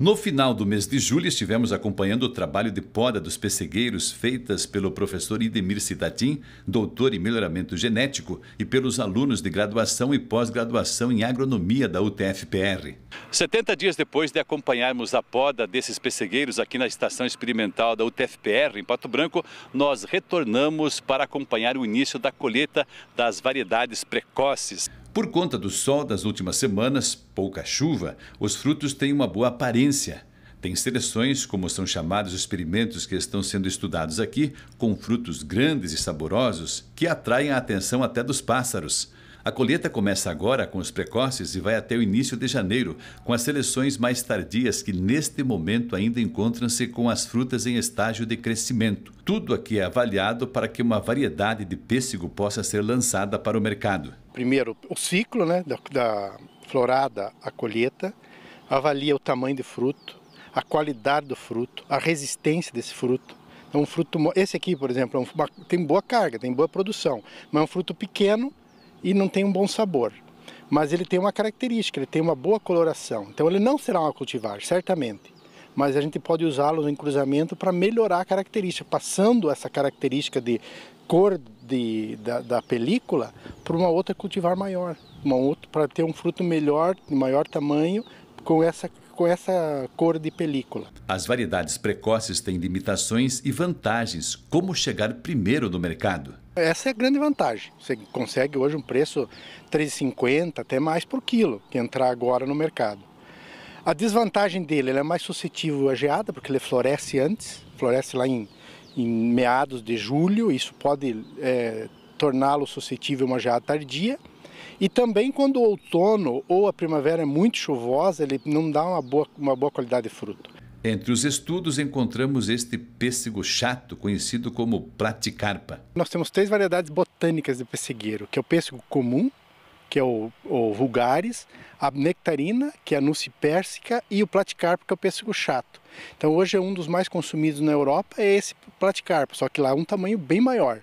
No final do mês de julho, estivemos acompanhando o trabalho de poda dos pessegueiros feitas pelo professor Idemir Citatim, doutor em melhoramento genético, e pelos alunos de graduação e pós-graduação em agronomia da UTFPR. 70 dias depois de acompanharmos a poda desses pessegueiros aqui na estação experimental da UTFPR, em Pato Branco, nós retornamos para acompanhar o início da colheita das variedades precoces. Por conta do sol das últimas semanas, pouca chuva, os frutos têm uma boa aparência. Tem seleções, como são chamados os experimentos que estão sendo estudados aqui, com frutos grandes e saborosos que atraem a atenção até dos pássaros. A colheita começa agora com os precoces e vai até o início de janeiro, com as seleções mais tardias que neste momento ainda encontram-se com as frutas em estágio de crescimento. Tudo aqui é avaliado para que uma variedade de pêssego possa ser lançada para o mercado. Primeiro, o ciclo né, da, da florada à colheita, avalia o tamanho do fruto, a qualidade do fruto, a resistência desse fruto. Então, um fruto, esse aqui, por exemplo, é tem boa carga, tem boa produção, mas é um fruto pequeno e não tem um bom sabor. Mas ele tem uma característica, ele tem uma boa coloração. Então ele não será uma cultivar, certamente. Mas a gente pode usá-lo no cruzamento para melhorar a característica, passando essa característica de cor de, da, da película para uma outra cultivar maior, para ter um fruto melhor, de maior tamanho com essa, com essa cor de película. As variedades precoces têm limitações e vantagens. Como chegar primeiro no mercado? Essa é a grande vantagem. Você consegue hoje um preço 3,50 até mais por quilo que entrar agora no mercado. A desvantagem dele, ele é mais suscetível à geada, porque ele floresce antes, floresce lá em, em meados de julho, isso pode é, torná-lo suscetível a uma geada tardia. E também quando o outono ou a primavera é muito chuvosa, ele não dá uma boa, uma boa qualidade de fruto. Entre os estudos encontramos este pêssego chato, conhecido como platicarpa. Nós temos três variedades botânicas de pessegueiro, que é o pêssego comum, que é o, o vulgaris, a nectarina, que é a nuce e o platicarpa, que é o pêssego chato. Então hoje é um dos mais consumidos na Europa, é esse platicarpa, só que lá é um tamanho bem maior.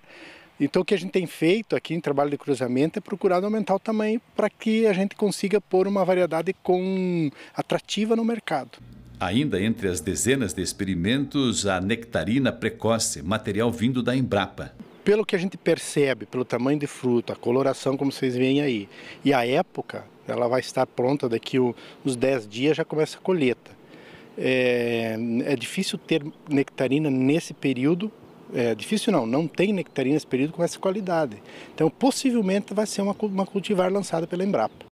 Então, o que a gente tem feito aqui em trabalho de cruzamento é procurar aumentar o tamanho para que a gente consiga pôr uma variedade com atrativa no mercado. Ainda entre as dezenas de experimentos, a nectarina precoce, material vindo da Embrapa. Pelo que a gente percebe, pelo tamanho de fruto, a coloração, como vocês veem aí, e a época, ela vai estar pronta daqui uns 10 dias, já começa a colheita. É, é difícil ter nectarina nesse período, é, difícil não, não tem nectarinas período com essa qualidade. Então, possivelmente vai ser uma, uma cultivar lançada pela Embrapa.